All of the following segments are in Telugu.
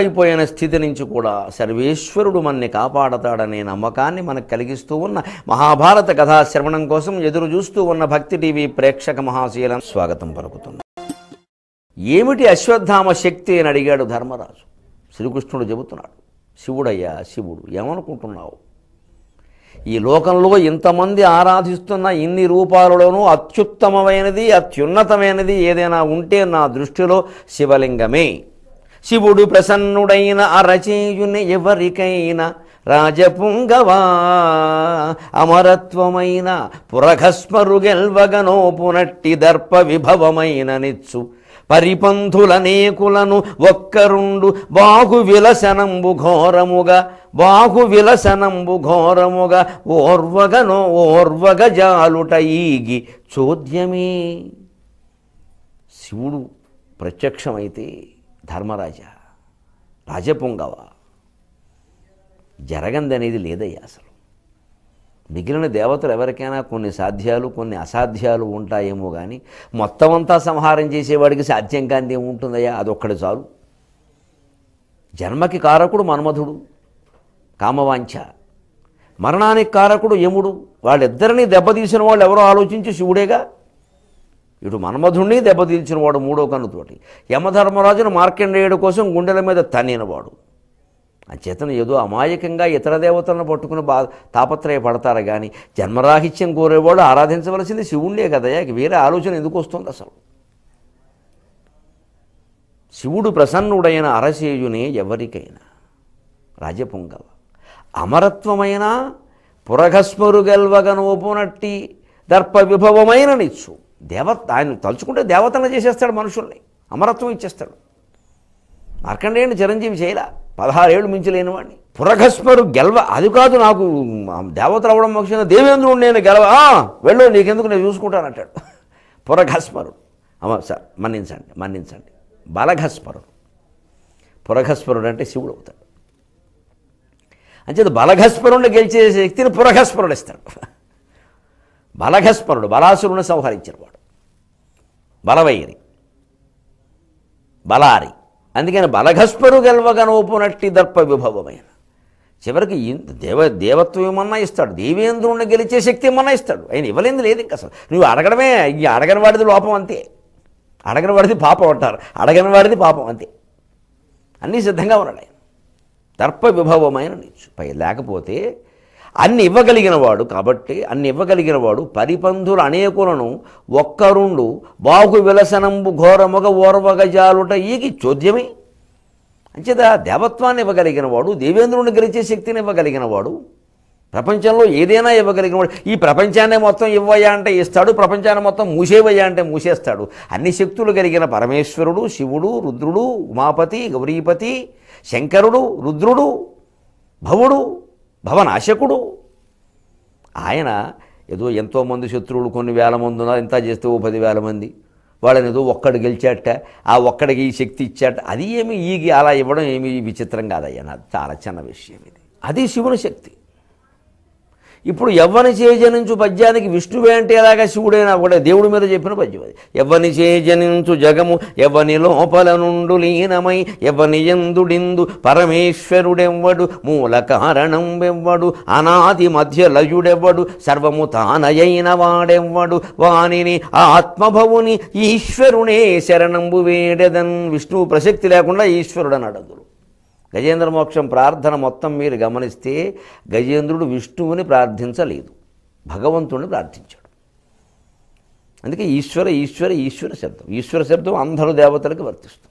అయిపోయిన స్థితి నుంచి కూడా సర్వేశ్వరుడు మనని కాపాడతాడనే నమ్మకాన్ని మనకు కలిగిస్తూ ఉన్న మహాభారత కథా శ్రవణం కోసం ఎదురు చూస్తూ ఉన్న భక్తి టీవీ ప్రేక్షక మహాశీల స్వాగతం పలుకుతుంది ఏమిటి అశ్వత్థామ శక్తి అని అడిగాడు ధర్మరాజు శ్రీకృష్ణుడు చెబుతున్నాడు శివుడయ్యా శివుడు ఏమనుకుంటున్నావు ఈ లోకంలో ఇంతమంది ఆరాధిస్తున్న ఇన్ని రూపాలలోనూ అత్యుత్తమమైనది అత్యున్నతమైనది ఏదైనా ఉంటే నా దృష్టిలో శివలింగమే శివుడు ప్రసన్నుడైన అరచేయుని ఎవరికైనా రాజపుంగవా అమరత్వమైన పురఘస్మరుగెల్వగనో పునట్టి దర్ప విభవమైన నిచ్చు నేకులను ఒక్కరుండు బాహు విలసనంబు ఘోరముగా బాహు విలసనంబు ఘోరముగా ఓర్వగనో ఓర్వగ జాలుట ఈగి చోద్యమే శివుడు ప్రత్యక్షమైతే ధర్మరాజ రాజపుంగవ అనేది లేదయ్యా అసలు మిగిలిన దేవతలు ఎవరికైనా కొన్ని సాధ్యాలు కొన్ని అసాధ్యాలు ఉంటాయేమో కానీ మొత్తం అంతా సంహారం చేసేవాడికి సాధ్యం కాంతి ఉంటుందయ్యా అదొక్కడి చాలు జన్మకి కారకుడు మన్మధుడు కామవాంఛ మరణానికి కారకుడు యముడు వాళ్ళిద్దరినీ దెబ్బతీసిన వాళ్ళు ఎవరో ఆలోచించి శివుడేగా ఇటు మన్మధుణ్ణి వాడు మూడో కన్నుతోటి యమధర్మరాజును మార్కెండేయుడు కోసం గుండెల మీద తన్నినవాడు అంచేతను ఏదో అమాయకంగా ఇతర దేవతలను పట్టుకుని బా తాపత్రయపడతారు కానీ జన్మరాహిత్యం కోరేవాడు ఆరాధించవలసింది శివుణ్ణే కదయా వేరే ఆలోచన ఎందుకు వస్తుంది అసలు శివుడు ప్రసన్నుడైన అరసేయుని ఎవరికైనా రాజపుంగవ అమరత్వమైన పురగస్మరుగల్వగనోపునట్టి దర్ప విభవమైన నిచ్చు దేవత ఆయన తలుచుకుంటే దేవతలను చేసేస్తాడు మనుషుల్ని అమరత్వం ఇచ్చేస్తాడు మార్కండేయుడు చిరంజీవి చేయలా పదహారేళ్ళు మించి లేనివాడిని పురఘస్మరు గెలవ అది కాదు నాకు దేవతలు అవడం మోక్షంగా దేవేంద్రుడు నేను గెలవ వెళ్ళు నీకెందుకు నేను చూసుకుంటాను అంటాడు పురఘస్మరుడు అమ్మ సార్ మన్నించండి మన్నించండి బలఘస్మరుడు పురఘస్మరుడు అంటే శివుడు అవుతాడు అంచేది బలఘస్మరుణ్ణి గెలిచే శక్తిని పురఘస్మరుడు ఇస్తాడు బలఘస్పరుడు బలాసురుని సంహరించినవాడు బలవైరి బలారి అందుకని బలఘస్పరు గెలవగనోపునట్టి దర్ప విభవమైన చివరికి దేవ దేవత్వం ఏమన్నా ఇస్తాడు దేవేంద్రుణ్ణి గెలిచే శక్తి ఏమన్నా ఇస్తాడు ఆయన ఇవ్వలేదు లేదు ఇంకా అసలు నువ్వు అడగడమే ఇంక అడగని వాడిది లోపం అంతే అడగని వాడిది పాపం అంటారు అడగని వాడిది పాపం అంతే అన్నీ సిద్ధంగా ఉన్నాడు ఆయన దర్ప విభవమైన నిచ్చు పై లేకపోతే అన్ని ఇవ్వగలిగినవాడు కాబట్టి అన్ని ఇవ్వగలిగినవాడు పరిపంధుల అనేకులను ఒక్కరుండు బాగు విలసనంబు ఘోరముగ జాలుట ఈకి చోద్యమే అంచేత దేవత్వాన్ని ఇవ్వగలిగినవాడు దేవేంద్రుని గెలిచే శక్తిని ఇవ్వగలిగినవాడు ప్రపంచంలో ఏదైనా ఇవ్వగలిగినవాడు ఈ ప్రపంచాన్ని మొత్తం ఇవ్వయా అంటే ఇస్తాడు ప్రపంచాన్ని మొత్తం మూసేవయ్యా అంటే మూసేస్తాడు అన్ని శక్తులు కలిగిన పరమేశ్వరుడు శివుడు రుద్రుడు ఉమాపతి గౌరీపతి శంకరుడు రుద్రుడు భవుడు భవనాశకుడు ఆయన ఏదో ఎంతోమంది శత్రువులు కొన్ని వేల మంది ఉన్నారు ఇంత చేస్తే ఓ పదివేల మంది వాళ్ళని ఏదో ఒక్కడు గెలిచాట ఆ ఒక్కడికి ఈ శక్తి ఇచ్చాట అది ఏమి ఈగి అలా ఇవ్వడం ఏమి విచిత్రం కాదయ్యా నాకు చాలా చిన్న విషయం ఇది అది శివుని శక్తి ఇప్పుడు ఎవ్వని చేయజనించు పద్యానికి విష్ణువే అంటే ఎలాగా శివుడైనా కూడా దేవుడి మీద చెప్పిన పద్యం అది ఎవ్వని చేయజనించు జగము ఎవ్వని లోపల నుండు లీనమై ఎవ్వని ఎందుడిందు పరమేశ్వరుడెవ్వడు మూల కారణం వెవ్వడు అనాది మధ్య లయుడెవ్వడు సర్వము తానయైన వాడెవ్వడు వానిని ఆత్మభవుని ఈశ్వరుణే శరణంబు వేడెదన్ విష్ణువు ప్రసక్తి లేకుండా ఈశ్వరుడు అన్నాడు అందులో గజేంద్ర మోక్షం ప్రార్థన మొత్తం మీరు గమనిస్తే గజేంద్రుడు విష్ణువుని ప్రార్థించలేదు భగవంతుడిని ప్రార్థించాడు అందుకే ఈశ్వర ఈశ్వర ఈశ్వర శబ్దం ఈశ్వర శబ్దం అందరు దేవతలకు వర్తిస్తుంది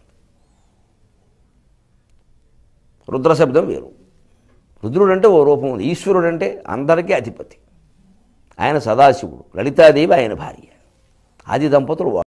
రుద్ర శబ్దం వేరు రుద్రుడు అంటే ఓ రూపం ఉంది ఈశ్వరుడు అంటే అందరికీ అధిపతి ఆయన సదాశివుడు లలితాదేవి ఆయన భార్య ఆది దంపతులు